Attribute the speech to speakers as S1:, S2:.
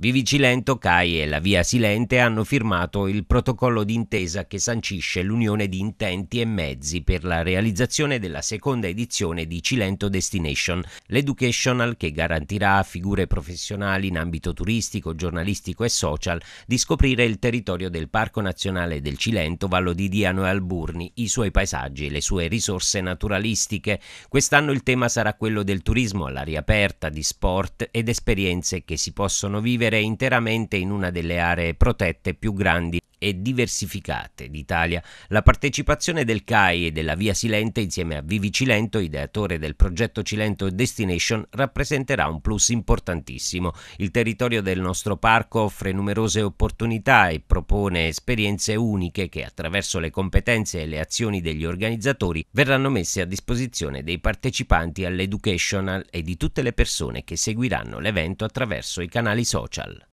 S1: Vivicilento, CAI e la Via Silente hanno firmato il protocollo d'intesa che sancisce l'unione di intenti e mezzi per la realizzazione della seconda edizione di Cilento Destination, l'educational che garantirà a figure professionali in ambito turistico, giornalistico e social di scoprire il territorio del Parco Nazionale del Cilento, Vallo di Diano e Alburni, i suoi paesaggi e le sue risorse naturalistiche. Quest'anno il tema sarà quello del turismo all'aria aperta, di sport ed esperienze che si possono vivere vivere interamente in una delle aree protette più grandi e diversificate d'Italia. La partecipazione del CAI e della Via Silente insieme a Vivi Cilento, ideatore del progetto Cilento Destination, rappresenterà un plus importantissimo. Il territorio del nostro parco offre numerose opportunità e propone esperienze uniche che attraverso le competenze e le azioni degli organizzatori verranno messe a disposizione dei partecipanti all'educational e di tutte le persone che seguiranno l'evento attraverso i canali social.